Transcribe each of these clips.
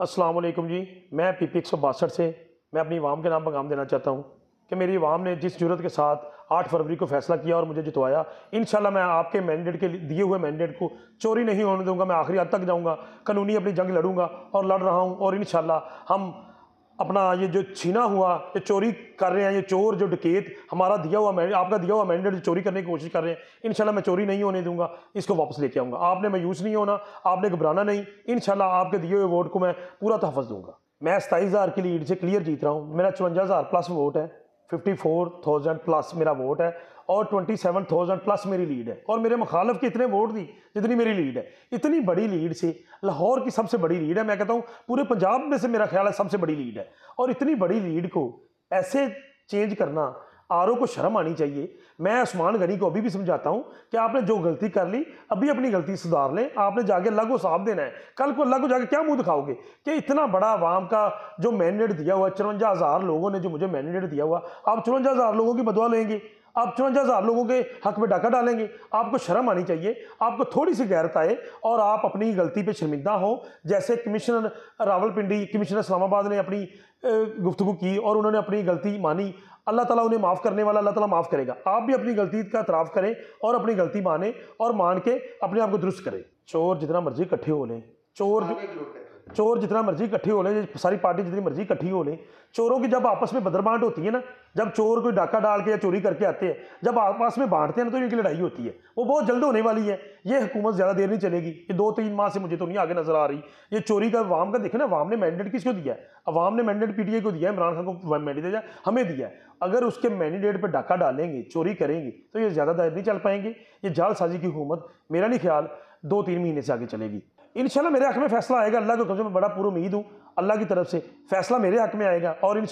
असलम जी मैं P P एक सौ बासठ से मैं अपनी वाम के नाम पर काम देना चाहता हूँ कि मेरी वाम ने जिस जरूरत के साथ आठ फरवरी को फैसला किया और मुझे जितवाया इन मैं आपके मैंडेट के दिए हुए मैंडेट को चोरी नहीं होने दूंगा मैं आखिरी हद तक जाऊँगा कानूनी अपनी जंग लड़ूंगा और लड़ रहा हूँ और इन हम अपना ये जो छीना हुआ ये चोरी कर रहे हैं ये चोर जो डकेत हमारा दिया हुआ मैंडेट आपका दिया हुआ मैंडेट चोरी करने की कोशिश कर रहे हैं इन मैं चोरी नहीं होने दूंगा इसको वापस लेके आऊँगा आपने मैं यूज़ नहीं होना आपने घबराना नहीं इन आपके दिए हुए वोट को मैं पूरा तहफ़ दूंगा मैं सताईस हज़ार की लीड से क्लियर जीत रहा हूँ मेरा चवंजा हज़ार प्लस वोट है फिफ्टी फोर थाउजेंड प्लस मेरा वोट है और ट्वेंटी सेवन थाउजेंड प्लस मेरी लीड है और मेरे मुखालफ की इतने वोट दी जितनी मेरी लीड है इतनी बड़ी लीड से लाहौर की सबसे बड़ी लीड है मैं कहता हूँ पूरे पंजाब में से मेरा ख्याल है सबसे बड़ी लीड है और इतनी बड़ी लीड को ऐसे चेंज करना आर को शर्म आनी चाहिए मैं उस्मान गनी को अभी भी समझाता हूँ कि आपने जो गलती कर ली अभी अपनी गलती सुधार लें आपने जाके अल्लाह को साफ देना है कल को अल्लाह जाके क्या मुंह दिखाओगे कि इतना बड़ा आवाम का जो मैंडेट दिया हुआ चौवंजा हज़ार लोगों ने जो मुझे मैंडेट दिया हुआ आप चौवंजा हज़ार लोगों की बदवा लेंगे आप चौवंजा हज़ार लोगों के हक में डाका डालेंगे आपको शर्म आनी चाहिए आपको थोड़ी सी गैरत आए और आप अपनी गलती पे शर्मिंदा हो जैसे कमिश्नर रावलपिंडी कमिश्नर इस्लामाबाद ने अपनी गुफ्तु की और उन्होंने अपनी गलती मानी अल्लाह ताला उन्हें माफ़ करने वाला अल्लाह ताला माफ़ करेगा आप भी अपनी गलती का अतराफ़ करें और अपनी गलती माने और मान के अपने आप को दुरुस्त करें चोर जितना मर्जी इकट्ठे हो लें चोर हाँ, चोर जितना मर्जी इकट्ठी हो ले सारी पार्टी जितनी मर्जी इकट्ठी हो ले चोरों की जब आपस में बदरबांट होती है ना जब चोर कोई डाका डाल के या चोरी करके आते हैं जब आपस में बांटते हैं ना तो इनकी लड़ाई होती है वो बहुत जल्द होने वाली है ये हुकूमत ज़्यादा देर नहीं चलेगी ये दो तीन माह से मुझे तो नहीं आगे नज़र आ रही ये चोरी का अवाम का देखें ना अवाम ने मैंडेट किसको दिया है अवाम ने मैंडेट पी को दिया है इमरान खान को मैंडेट दिया हमें दिया है अगर उसके मैंडेट पर डाका डालेंगे चोरी करेंगे तो ये ज़्यादा देर नहीं चल पाएंगे ये जालसाजी की हुकूमत मेरा नहीं ख्याल दो तीन महीने से आगे चलेगी इनशाला मेरे हक में फैसला आएगा अल्लाह के कब्जे में बड़ा पूरा उम्मीद हूँ अल्लाह की तरफ से फैसला मेरे हक में आएगा और इन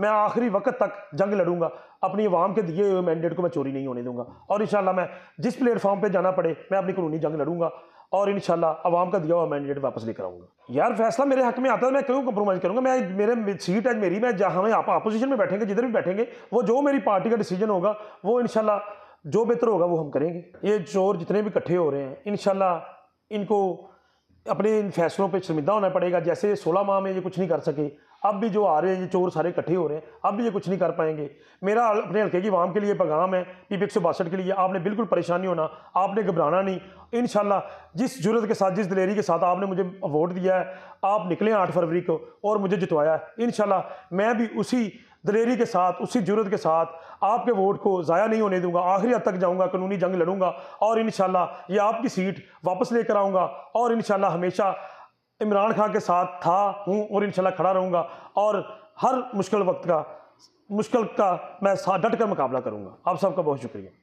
मैं आखिरी वक्त तक जंग लड़ूंगा अपनी अवाम के दिए हुए मैंडेट को मैं चोरी नहीं होने दूंगा और इन मैं जिस प्लेटफॉर्म पर जाना पड़े मैं अपनी कानूनी जंग लड़ूंगा और इन आवाम का दिया हुआ मैंडेट वापस लेकर आऊँगा यार फैसला मेरे हक में आता है मैं क्यों कंप्रोमाइज़ करूँगा मैं मेरे सीट है मेरी मैं जहाँ हमें आप अपोजिशन में बैठेंगे जिधर भी बैठेंगे वो जो मेरी पार्टी का डिसीजन होगा वो इन जो बेहतर होगा वो हम करेंगे ये चोर जितने भी इकट्ठे हो रहे हैं इन इनको अपने इन फैसलों पर शर्मिंदा होना पड़ेगा जैसे सोलह माह में ये कुछ नहीं कर सके अब भी जो आ रहे हैं ये चोर सारे इकट्ठे हो रहे हैं अब भी ये कुछ नहीं कर पाएंगे मेरा अपने हल्के की वाम के लिए पैगाम है पी पी एक सौ बासठ के लिए आपने बिल्कुल परेशान नहीं होना आपने घबराना नहीं इन जिस जरूरत के साथ जिस दिलेरी के साथ आपने मुझे वोट दिया है आप निकले आठ फरवरी को और मुझे जितवाया है इन मैं भी उसी दलेरी के साथ उसी जरूरत के साथ आपके वोट को ज़ाया नहीं होने दूंगा आखिरी हद तक जाऊंगा कानूनी जंग लड़ूंगा और इन ये आपकी सीट वापस लेकर आऊँगा और इन हमेशा इमरान खान के साथ था हूँ और इनशाला खड़ा रहूँगा और हर मुश्किल वक्त का मुश्किल का मैं डट कर मुकाबला करूँगा आप सबका बहुत शुक्रिया